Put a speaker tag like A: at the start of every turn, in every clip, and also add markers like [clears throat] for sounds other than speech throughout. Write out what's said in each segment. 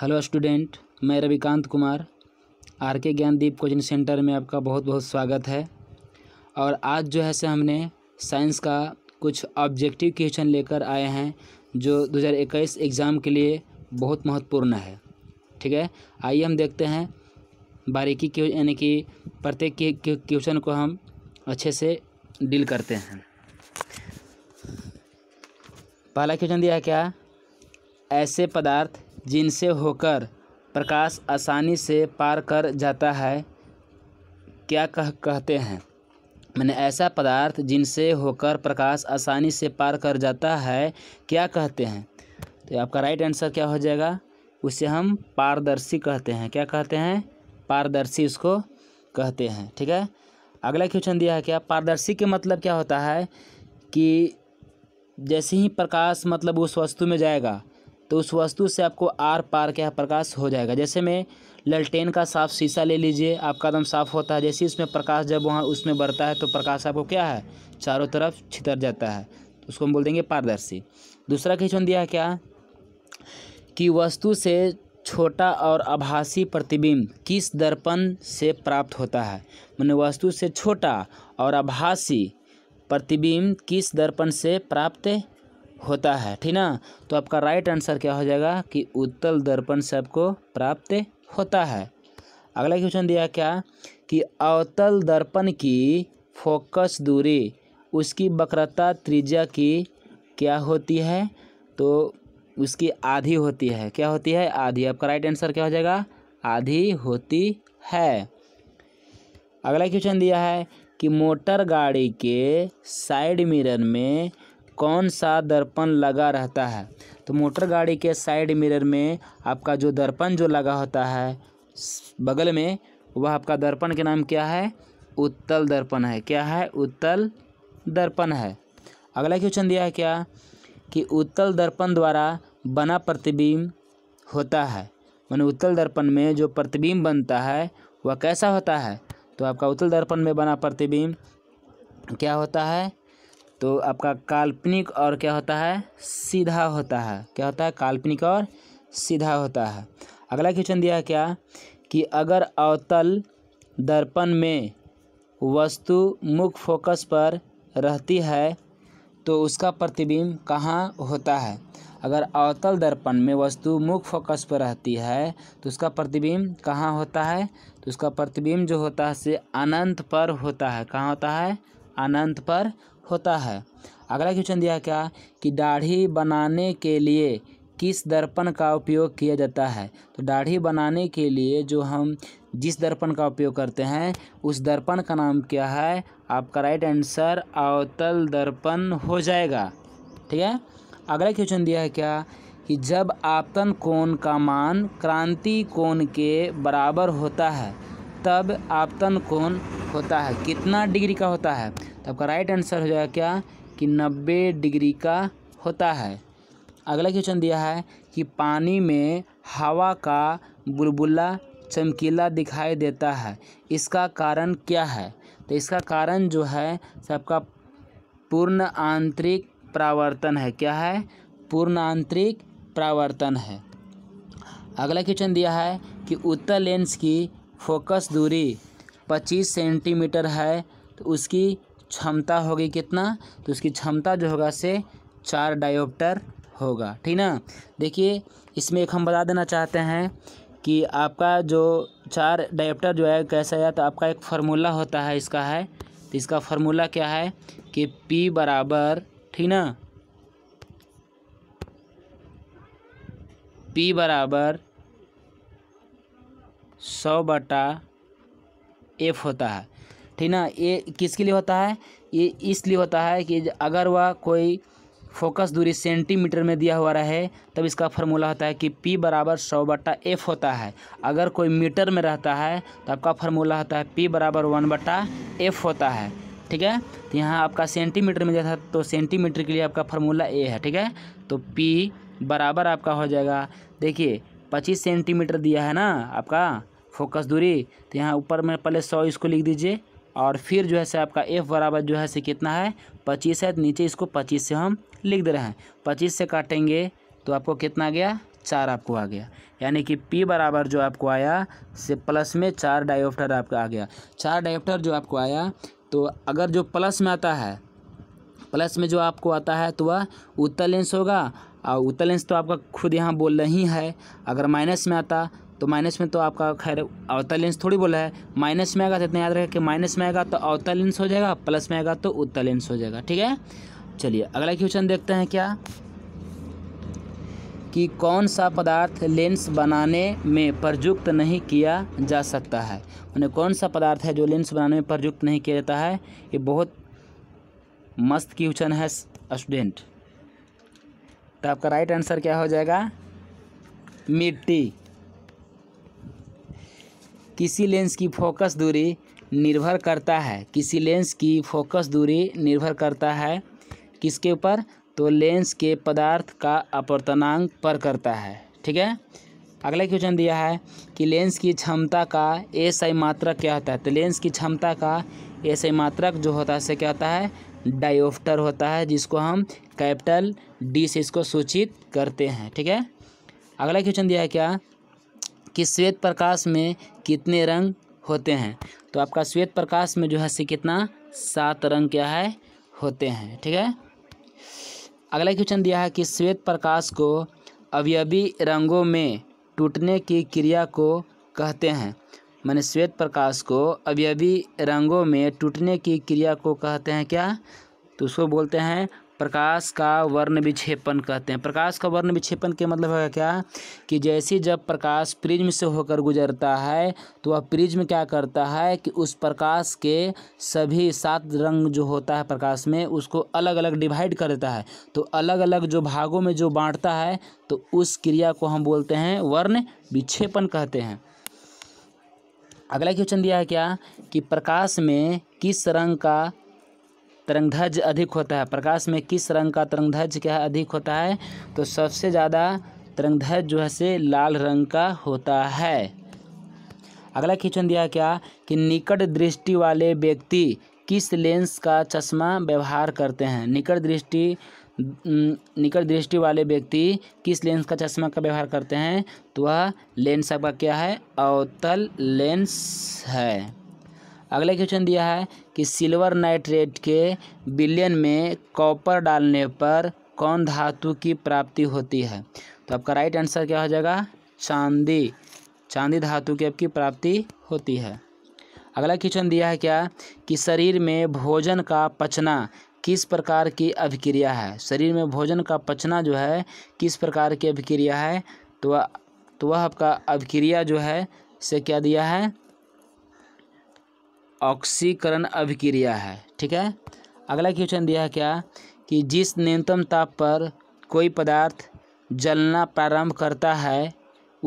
A: hello student मैं Ravikant Kumar are के Gyandeep coaching centre में आपका बहुत बहुत स्वागत है और आज जो है से हमने साइंस का कुछ ऑब्जेक्टिव क्वेश्चन लेकर आए हैं जो 2021 एग्ज़ाम के लिए बहुत महत्वपूर्ण है ठीक है आइए हम देखते हैं बारीकी के यानी कि प्रत्येक क्वेश्चन को हम अच्छे से डील करते हैं पहला क्वेश्चन दिया क्या ऐसे पदार्थ जिनसे होकर प्रकाश आसानी से पार कर जाता है क्या कह कहते हैं मैंने ऐसा पदार्थ जिनसे होकर प्रकाश आसानी से पार कर जाता है क्या कहते हैं तो आपका राइट आंसर क्या हो जाएगा उसे हम पारदर्शी कहते हैं क्या कहते हैं पारदर्शी उसको कहते हैं ठीक है अगला क्वेश्चन दिया है क्या पारदर्शी के मतलब क्या होता है कि जैसे ही प्रकाश मतलब उस वस्तु में जाएगा तो उस वस्तु से आपको आर पार क्या प्रकाश हो जाएगा जैसे मैं ललटेन का साफ शीशा ले लीजिए आपका दम साफ होता है जैसे इसमें प्रकाश जब वहाँ उसमें बढ़ता है तो प्रकाश आपको क्या है चारों तरफ छितर जाता है उसको हम बोल देंगे पारदर्शी दूसरा क्वेश्चन दिया है क्या कि वस्तु से छोटा और आभासी प्रतिबिंब किस दर्पण से प्राप्त होता है मैंने वस्तु से छोटा और आभासी प्रतिबिंब किस दर्पण से प्राप्त होता है ठीक ना तो आपका राइट आंसर क्या हो जाएगा कि उत्तल दर्पण से आपको प्राप्त होता है अगला क्वेश्चन दिया क्या कि अवतल दर्पण की फोकस दूरी उसकी वक्रता त्रिज्या की क्या होती है तो उसकी आधी होती है क्या होती है आधी आपका राइट आंसर क्या हो जाएगा आधी होती है अगला क्वेश्चन दिया है कि मोटर गाड़ी के साइड मिरर में कौन सा दर्पण लगा रहता है तो मोटर गाड़ी के साइड मिरर में आपका जो दर्पण जो लगा होता है बगल में वह आपका दर्पण के नाम क्या है उत्तल दर्पण है क्या है उत्तल दर्पण है अगला क्वेश्चन दिया है क्या कि उत्तल दर्पण द्वारा बना प्रतिबिंब होता है मैंने उत्तल दर्पण में जो प्रतिबिंब बनता है वह कैसा होता है तो आपका उत्तल दर्पण में बना प्रतिबिंब क्या होता है तो आपका काल्पनिक और क्या होता है सीधा होता है क्या होता है काल्पनिक और सीधा होता है अगला क्वेश्चन दिया है क्या कि अगर अवतल दर्पण में वस्तु मुख फोकस पर रहती है तो उसका प्रतिबिंब कहाँ होता है अगर अवतल दर्पण में वस्तु मुख फोकस पर रहती है तो उसका प्रतिबिंब कहाँ होता है तो उसका प्रतिबिंब जो होता है से अनंत पर होता है कहाँ होता है अनंत पर होता है अगला क्वेश्चन दिया क्या कि दाढ़ी बनाने के लिए किस दर्पण का उपयोग किया जाता है तो दाढ़ी बनाने के लिए जो हम जिस दर्पण का उपयोग करते हैं उस दर्पण का नाम क्या है आपका राइट आंसर अवतल दर्पण हो जाएगा ठीक है अगला क्वेश्चन दिया है क्या कि जब आपतन कोण का मान क्रांति कोण के बराबर होता है तब आपतन कोण होता है कितना डिग्री का होता है तो आपका राइट आंसर हो जाएगा क्या कि नब्बे डिग्री का होता है अगला क्वेश्चन दिया है कि पानी में हवा का बुलबुला चमकीला दिखाई देता है इसका कारण क्या है तो इसका कारण जो है सबका पूर्ण आंतरिक प्रावर्तन है क्या है पूर्ण आंतरिक प्रावर्तन है अगला क्वेश्चन दिया है कि उत्तर लेंस की फोकस दूरी पच्चीस सेंटीमीटर है तो उसकी क्षमता होगी कितना तो उसकी क्षमता जो होगा से चार डायोप्टर होगा ठीक ना देखिए इसमें एक हम बता देना चाहते हैं कि आपका जो चार डायोप्टर जो है कैसा है तो आपका एक फार्मूला होता है इसका है तो इसका फार्मूला क्या है कि पी बराबर ठीक ना पी बराबर सौ बटा एफ होता है ठीक ना ये किसके लिए होता है ये इसलिए होता है कि अगर वह कोई फोकस दूरी सेंटीमीटर में दिया हुआ रहे तब इसका फार्मूला होता है कि P बराबर सौ बटा एफ होता है अगर कोई मीटर में रहता है तो आपका फार्मूला होता है P बराबर वन बटा एफ होता है ठीक है तो यहाँ आपका सेंटीमीटर में दिया था तो सेंटीमीटर के लिए आपका फार्मूला ए है ठीक है तो P बराबर आपका हो जाएगा देखिए पच्चीस सेंटीमीटर दिया है ना आपका फोकस दूरी तो यहाँ ऊपर में पहले सौ इसको लिख दीजिए और फिर जो है से आपका एफ़ बराबर जो है से कितना है पच्चीस है तो नीचे इसको पच्चीस से हम लिख दे रहे हैं पच्चीस से काटेंगे तो आपको कितना गया चार आपको आ गया यानी कि पी बराबर जो आपको आया से प्लस में चार डायोप्टर आपका आ गया चार डायोप्टर जो आपको आया तो अगर जो प्लस में आता है प्लस में जो आपको आता है तो वह उत्तर लेंस होगा और उत्तर लेंस तो आपका खुद यहाँ बोल रही है अगर माइनस में आता तो माइनस में तो आपका खैर अवतल लेंस थोड़ी बोला है माइनस में आएगा तो इतना याद रखें कि माइनस में आएगा तो अवतल लेंस हो जाएगा प्लस में आएगा तो उत्तल लेंस हो जाएगा ठीक है चलिए अगला क्वेश्चन देखते हैं क्या कि कौन सा पदार्थ लेंस बनाने में प्रयुक्त नहीं किया जा सकता है उन्हें कौन सा पदार्थ है जो लेंस बनाने में प्रयुक्त नहीं किया जाता है ये बहुत मस्त क्वेश्चन है स्टूडेंट तो आपका राइट आंसर क्या हो जाएगा मिट्टी किसी लेंस की फोकस दूरी निर्भर करता है किसी लेंस की फोकस दूरी निर्भर करता है किसके ऊपर तो लेंस के पदार्थ का अपवर्तनांक पर करता है ठीक है अगला क्वेश्चन दिया है कि लेंस की क्षमता का एस आई मात्रक क्या होता है तो लेंस की क्षमता का एस आई मात्रक जो होता है से क्या होता है डायोफ्टर होता है जिसको हम कैपिटल डी से इसको सूचित करते हैं ठीक है अगला क्वेश्चन दिया है क्या कि श्वेत प्रकाश में कितने रंग होते हैं तो आपका श्वेत प्रकाश में जो है से कितना सात रंग क्या है होते हैं ठीक है अगला क्वेश्चन दिया है कि श्वेत प्रकाश को अवयवी रंगों में टूटने की क्रिया को कहते हैं मैंने श्वेत प्रकाश को अवयवी रंगों में टूटने की क्रिया को कहते हैं क्या तो उसको बोलते हैं प्रकाश का वर्ण विक्षेपण कहते हैं प्रकाश का वर्ण विक्षेपण के मतलब है क्या कि जैसे जब प्रकाश प्रिज्म से होकर गुजरता है तो वह प्रिज्म क्या करता है कि उस प्रकाश के सभी सात रंग जो होता है प्रकाश में उसको अलग अलग डिवाइड कर देता है तो अलग अलग जो भागों में जो बांटता है तो उस क्रिया को हम बोलते हैं वर्ण विक्षेपण कहते हैं अगला क्वेश्चन दिया है क्या कि प्रकाश में किस रंग का तरंगध्वज अधिक होता है प्रकाश में किस रंग का तरंगध्वज क्या अधिक होता है तो सबसे ज़्यादा तरंगध्वज जो है से लाल रंग का होता है अगला क्वेश्चन दिया क्या कि निकट दृष्टि वाले व्यक्ति किस लेंस का चश्मा व्यवहार करते हैं निकट दृष्टि निकट दृष्टि वाले व्यक्ति किस लेंस का चश्मा का व्यवहार करते हैं तो वह लेंस आपका क्या है अवतल लेंस है अगला क्वेश्चन दिया है कि सिल्वर नाइट्रेट के बिलियन में कॉपर डालने पर कौन धातु की प्राप्ति होती है तो आपका राइट आंसर क्या हो जाएगा चांदी चांदी धातु की आपकी प्राप्ति होती है अगला क्वेश्चन दिया है क्या कि शरीर में भोजन का पचना किस प्रकार की अभिक्रिया है शरीर में भोजन का पचना जो है किस प्रकार की अभिक्रिया है तो वह तो वह आपका अभिक्रिया जो है से क्या दिया है ऑक्सीकरण अभिक्रिया है ठीक है अगला क्वेश्चन दिया क्या कि जिस न्यूनतम ताप पर कोई पदार्थ जलना प्रारंभ करता है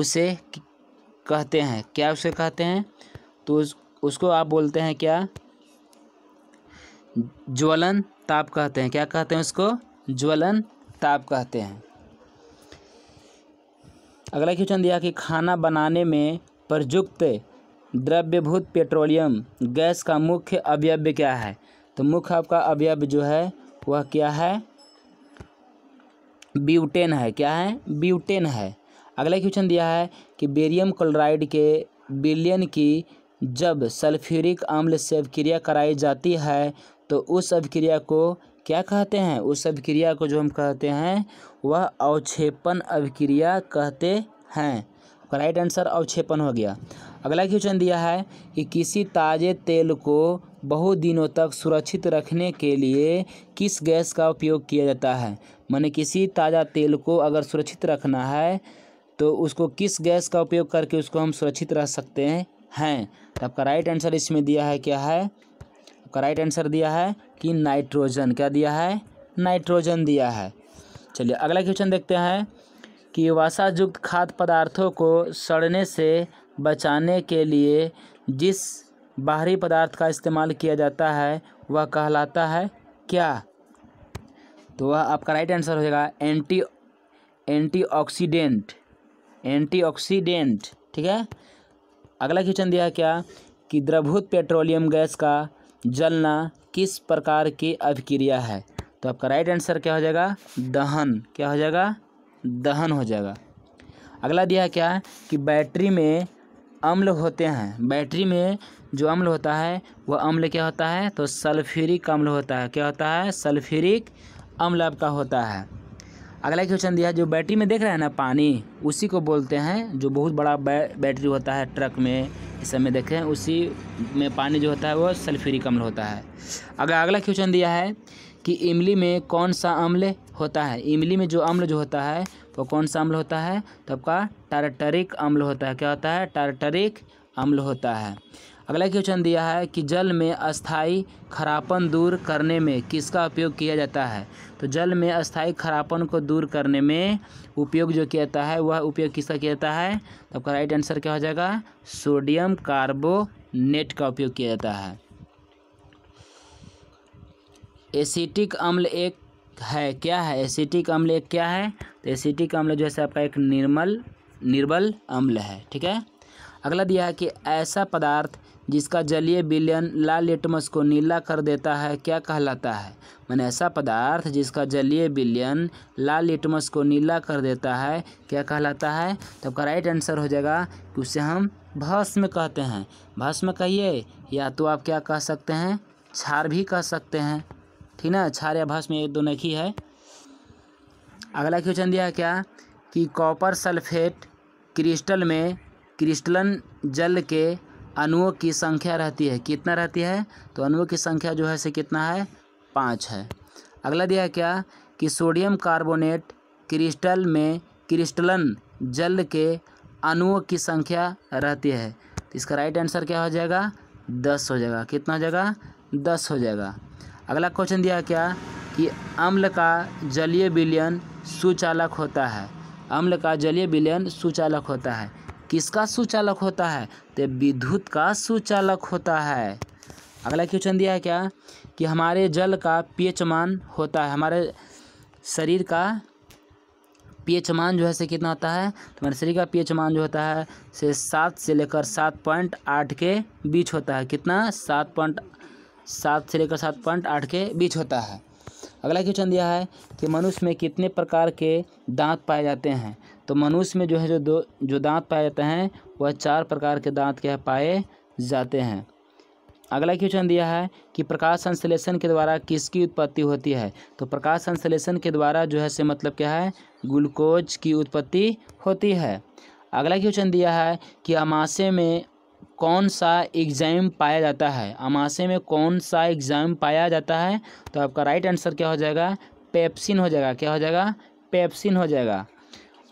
A: उसे कहते हैं क्या उसे कहते हैं तो उस, उसको आप बोलते हैं क्या ज्वलन ताप कहते हैं क्या कहते हैं उसको ज्वलन ताप कहते हैं अगला क्वेश्चन दिया कि खाना बनाने में प्रयुक्त द्रव्यभूत पेट्रोलियम गैस का मुख्य अवयव क्या है तो मुख्य आपका अवयव जो है वह क्या है ब्यूटेन है क्या है ब्यूटेन है अगला क्वेश्चन दिया है कि बेरियम क्लोराइड के बिलियन की जब सल्फ्यूरिक अम्ल से अभिक्रिया कराई जाती है तो उस अभिक्रिया को क्या कहते हैं उस अभिक्रिया को जो हम कहते हैं वह अवक्षेपण अभिक्रिया कहते हैं राइट आंसर अवक्षेपण हो गया अगला क्वेश्चन दिया है कि किसी ताजे तेल को बहुत दिनों तक सुरक्षित रखने के लिए किस गैस का उपयोग किया जाता है माने किसी ताज़ा तेल को अगर सुरक्षित रखना है तो उसको किस गैस का उपयोग करके उसको हम सुरक्षित रख सकते हैं हैं तो आपका राइट आंसर इसमें दिया है क्या है आपका राइट आंसर दिया है कि नाइट्रोजन क्या दिया है नाइट्रोजन दिया है चलिए अगला क्वेश्चन देखते हैं कि वसाजुक्त खाद्य पदार्थों को सड़ने से बचाने के लिए जिस बाहरी पदार्थ का इस्तेमाल किया जाता है वह कहलाता है क्या तो वह आपका राइट आंसर हो जाएगा एंटी एंटीऑक्सीडेंट एंटीऑक्सीडेंट ठीक है अगला क्वेश्चन दिया क्या कि द्रवभूत पेट्रोलियम गैस का जलना किस प्रकार की अभिक्रिया है तो आपका राइट आंसर क्या हो जाएगा दहन क्या हो जाएगा दहन हो जाएगा अगला दिया क्या कि बैटरी में अम्ल होते हैं बैटरी में जो अम्ल होता है वह अम्ल क्या होता है तो सल्फ्यूरिक अम्ल होता है क्या होता है सल्फ्यूरिक अम्ल आपका होता है अगला क्वेश्चन दिया जो बैटरी में देख रहे हैं ना पानी उसी को बोलते हैं जो बहुत बड़ा बै, बैटरी होता है ट्रक में इस समय देख रहे हैं उसी में पानी जो होता है वो सल्फ्यूरिक अम्ल होता है अगर अगला क्वेश्चन दिया है कि इमली में कौन सा अम्ल होता है इमली में जो अम्ल जो होता है वो तो कौन सा अम्ल होता है तो आपका टार्टरिक अम्ल होता है क्या होता है टार्टरिक अम्ल होता है अगला क्वेश्चन दिया है कि जल में अस्थाई खरापन दूर करने में किसका उपयोग किया जाता है तो जल में अस्थाई खरापन को दूर करने में उपयोग जो किया जाता है वह उपयोग किसका किया जाता है तो आपका राइट आंसर क्या हो जाएगा सोडियम कार्बोनेट का उपयोग किया जाता है एसिटिक अम्ल एक है क्या है एसिटिक अम्ल एक क्या है तो एसिटिक अम्ल जो है आपका एक निर्मल निर्बल अम्ल है ठीक है अगला दिया है कि ऐसा पदार्थ जिसका जलीय विलयन लाल लिटमस को नीला कर देता है क्या कहलाता है मैंने ऐसा पदार्थ जिसका जलीय विलयन लाल लिटमस को नीला कर देता है क्या कहलाता है तो आपका राइट आंसर हो जाएगा कि उसे हम भस्म कहते हैं भस्म कहिए या तो आप क्या कह सकते हैं छार भी कह सकते हैं ठीक ना या में एक दोनों ही है अगला क्वेश्चन दिया क्या कि कॉपर सल्फेट क्रिस्टल में क्रिस्टलन जल के अणुओं की संख्या रहती है कितना रहती है तो अणुओं की संख्या जो है से कितना है पाँच है अगला दिया क्या कि सोडियम कार्बोनेट क्रिस्टल में क्रिस्टलन जल के अणुओं की संख्या रहती है तो इसका राइट आंसर क्या हो जाएगा दस हो जाएगा कितना हो जाएगा दस हो जाएगा अगला क्वेश्चन दिया क्या कि अम्ल का जलीय विलयन सुचालक होता है अम्ल का जलीय विलयन सुचालक होता है किसका सुचालक होता है तो विद्युत का सुचालक होता है अगला क्वेश्चन दिया है क्या कि हमारे जल का पीएच मान होता है हमारे शरीर का पीएच मान जो है से कितना होता है तो हमारे शरीर का पीएच मान जो होता है से सात से लेकर सात पॉइंट आठ के बीच होता है कितना सात पॉइंट सात से लेकर सात पॉइंट आठ के बीच होता है अगला क्वेश्चन दिया है कि मनुष्य में कितने प्रकार के दांत पाए जाते हैं तो मनुष्य में जो है जो दो जो दांत पाए जाते हैं वह चार प्रकार के दांत के पाए जाते हैं अगला क्वेश्चन दिया है कि प्रकाश संश्लेषण के द्वारा किसकी उत्पत्ति होती है तो प्रकाश संश्लेषण के द्वारा जो है से मतलब क्या है ग्लूकोज की उत्पत्ति होती है अगला क्वेश्चन दिया है कि अमाशे में कौन सा एग्ज़ाम पाया जाता है अमाशय में कौन सा एग्ज़ाम पाया जाता है तो आपका राइट आंसर क्या हो जाएगा पेप्सिन हो जाएगा क्या हो जाएगा पेप्सिन हो जाएगा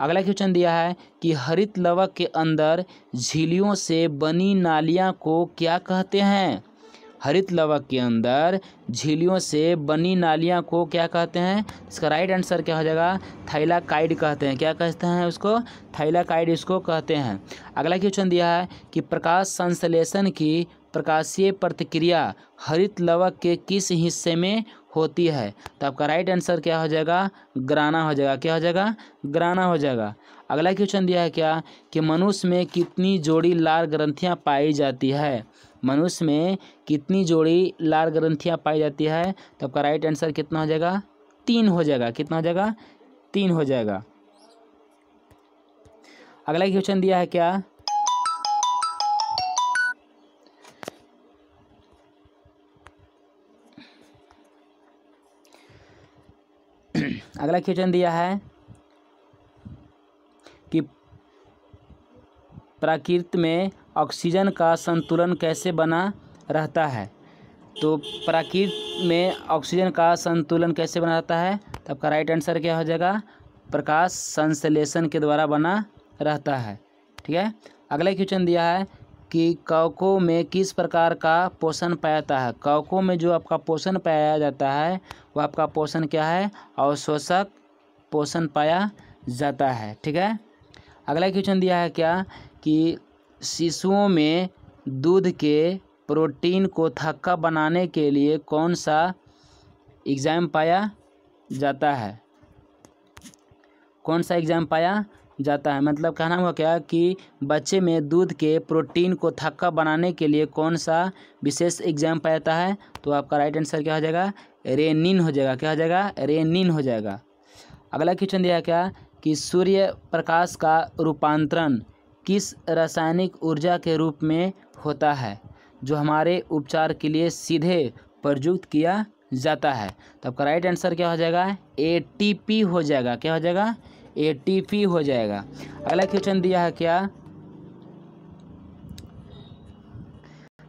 A: अगला क्वेश्चन दिया है कि हरित लवक के अंदर झीलियों से बनी नालियाँ को क्या कहते हैं हरित लवक के अंदर झीलियों से बनी नालियाँ को क्या कहते हैं इसका राइट आंसर क्या हो जाएगा थैलाकाइड कहते हैं क्या कहते हैं उसको थैलाकाइड इसको कहते हैं अगला क्वेश्चन दिया है कि प्रकाश संश्लेषण की प्रकाशीय प्रतिक्रिया हरित लवक के किस हिस्से में होती है तो आपका राइट आंसर क्या हो जाएगा ग्राना हो जाएगा क्या हो जाएगा ग्राना हो जाएगा अगला क्वेश्चन दिया है क्या कि मनुष्य में कितनी जोड़ी लाल ग्रंथियां पाई जाती है मनुष्य में कितनी जोड़ी लार ग्रंथियाँ पाई जाती है तो आपका राइट आंसर कितना हो जाएगा तीन हो जाएगा कितना हो जाएगा तीन हो जाएगा अगला क्वेश्चन दिया है क्या [clears throat] अगला क्वेश्चन दिया है कि प्राकृत में ऑक्सीजन का संतुलन कैसे बना रहता है तो प्राकृत में ऑक्सीजन का संतुलन कैसे बना रहता है तो आपका राइट आंसर क्या हो जाएगा प्रकाश संश्लेषण के द्वारा बना रहता है ठीक है अगला क्वेश्चन दिया है कि कवकों में किस प्रकार का पोषण पाया जाता है कवकों में जो आपका पोषण पाया जाता है वह आपका पोषण क्या है अवशोषक पोषण पाया जाता है ठीक है अगला क्वेश्चन दिया है क्या कि शिशुओं में दूध के प्रोटीन को थक्का बनाने के लिए कौन सा एग्ज़ाम पाया जाता है कौन सा एग्ज़ाम पाया जाता है मतलब कहना हुआ क्या कि बच्चे में दूध के प्रोटीन को थक्का बनाने के लिए कौन सा विशेष एग्जाम पाया जाता है तो आपका राइट आंसर क्या हो जाएगा रेनिन हो जाएगा क्या हो जाएगा रेनिन हो जाएगा अगला क्वेश्चन दिया क्या कि सूर्य प्रकाश का रूपांतरण किस रासायनिक ऊर्जा के रूप में होता है जो हमारे उपचार के लिए सीधे प्रयुक्त किया जाता है तो आपका राइट आंसर क्या हो जाएगा ए हो जाएगा क्या हो जाएगा ए हो जाएगा अगला क्वेश्चन दिया है क्या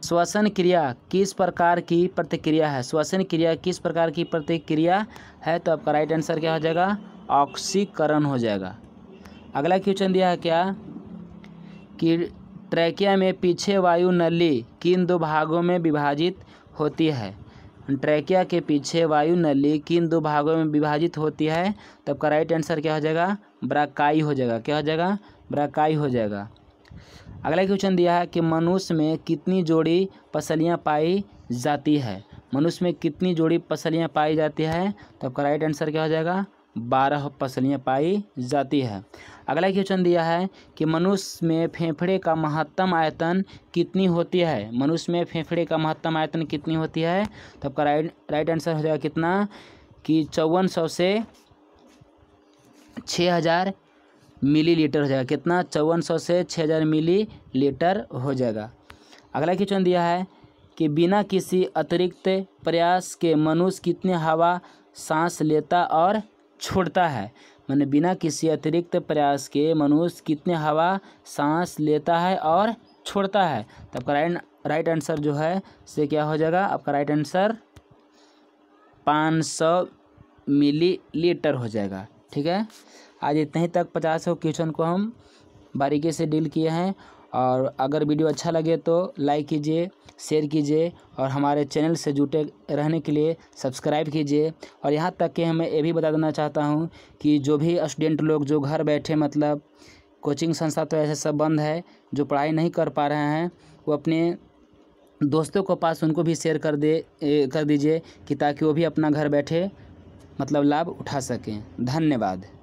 A: श्वसन क्रिया किस प्रकार की प्रतिक्रिया है श्वसन क्रिया किस प्रकार की प्रतिक्रिया है तो आपका राइट आंसर क्या हो जाएगा ऑक्सीकरण हो जाएगा अगला क्वेश्चन दिया है क्या कि ट्रैकिया में पीछे वायु नली किन दो भागों में विभाजित होती है ट्रैकिया के पीछे वायु नली किन दो भागों में विभाजित होती है तो आपका राइट आंसर क्या हो जाएगा ब्राकाई हो जाएगा क्या हो जाएगा ब्राकाई हो जाएगा अगला क्वेश्चन दिया है कि मनुष्य में कितनी जोड़ी पसलियाँ पाई जाती है मनुष्य में कितनी जोड़ी पसलियाँ पाई जाती है तो आपका राइट आंसर क्या हो जाएगा बारह पसलियाँ पाई जाती है अगला क्वेश्चन दिया है कि मनुष्य में फेफड़े का महत्तम आयतन कितनी होती है मनुष्य में फेफड़े का महत्तम आयतन कितनी होती है तो आपका राइट राइट आंसर हो जाएगा कितना कि चौवन सौ से छः हज़ार मिली लीटर हो जाएगा कितना चौवन सौ से छः हज़ार मिली लीटर हो जाएगा अगला क्वेश्चन दिया है कि बिना किसी अतिरिक्त प्रयास के मनुष्य कितने हवा सांस लेता और छोड़ता है मैंने बिना किसी अतिरिक्त प्रयास के मनुष्य कितने हवा सांस लेता है और छोड़ता है तो आपका राइट राइट आंसर जो है से क्या हो जाएगा आपका राइट आंसर पाँच सौ मिलीलीटर हो जाएगा ठीक है आज इतने ही तक पचास क्वेश्चन को हम बारीकी से डील किए हैं और अगर वीडियो अच्छा लगे तो लाइक कीजिए शेयर कीजिए और हमारे चैनल से जुटे रहने के लिए सब्सक्राइब कीजिए और यहाँ तक कि मैं ये भी बता देना चाहता हूँ कि जो भी स्टूडेंट लोग जो घर बैठे मतलब कोचिंग संस्था तो ऐसे सब बंद है जो पढ़ाई नहीं कर पा रहे हैं वो अपने दोस्तों को पास उनको भी शेयर कर दे कर दीजिए कि ताकि वो भी अपना घर बैठे मतलब लाभ उठा सकें धन्यवाद